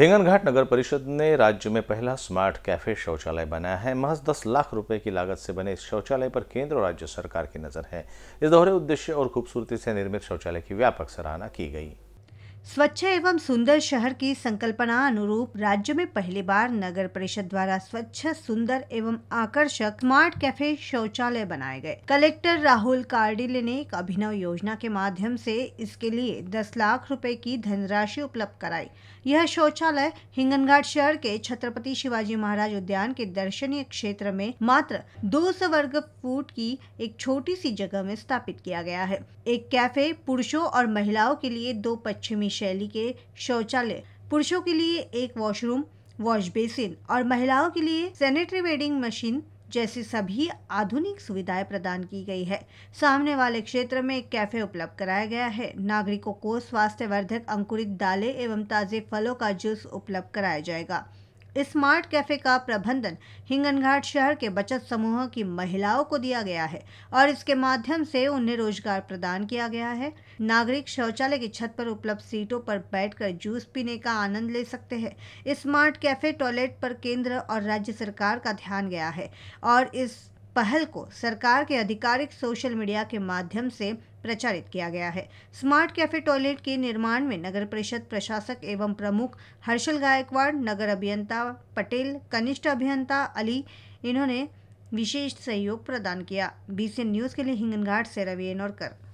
हिंगनघाट नगर परिषद ने राज्य में पहला स्मार्ट कैफे शौचालय बनाया है महज 10 लाख रुपए की लागत से बने इस शौचालय पर केंद्र और राज्य सरकार की नजर है इस दोहरे उद्देश्य और खूबसूरती से निर्मित शौचालय की व्यापक सराहना की गई स्वच्छ एवं सुंदर शहर की संकल्पना अनुरूप राज्य में पहली बार नगर परिषद द्वारा स्वच्छ सुंदर एवं आकर्षक स्मार्ट कैफे शौचालय बनाए गए कलेक्टर राहुल कार्डिले ने एक अभिनव योजना के माध्यम से इसके लिए 10 लाख रुपए की धनराशि उपलब्ध कराई यह शौचालय हिंगनघाट शहर के छत्रपति शिवाजी महाराज उद्यान के दर्शनीय क्षेत्र में मात्र दो वर्ग फुट की एक छोटी सी जगह में स्थापित किया गया है एक कैफे पुरुषों और महिलाओं के लिए दो पश्चिमी शैली के शौचालय पुरुषों के लिए एक वॉशरूम वॉश बेसिन और महिलाओं के लिए सैनिटरी वेडिंग मशीन जैसी सभी आधुनिक सुविधाएं प्रदान की गई है सामने वाले क्षेत्र में एक कैफे उपलब्ध कराया गया है नागरिकों को स्वास्थ्यवर्धक अंकुरित दालें एवं ताजे फलों का जूस उपलब्ध कराया जाएगा स्मार्ट कैफे का प्रबंधन हिंगनघाट शहर के बचत समूह की महिलाओं को दिया गया है और इसके माध्यम से उन्हें रोजगार प्रदान किया गया है नागरिक शौचालय की छत पर उपलब्ध सीटों पर बैठकर जूस पीने का आनंद ले सकते हैं स्मार्ट कैफे टॉयलेट पर केंद्र और राज्य सरकार का ध्यान गया है और इस पहल को सरकार के आधिकारिक सोशल मीडिया के माध्यम से प्रचारित किया गया है स्मार्ट कैफे टॉयलेट के निर्माण में नगर परिषद प्रशासक एवं प्रमुख हर्षल गायकवाड़ नगर अभियंता पटेल कनिष्ठ अभियंता अली इन्होंने विशेष सहयोग प्रदान किया बीसी न्यूज़ के लिए हिंगनघाट से रवि एनोरकर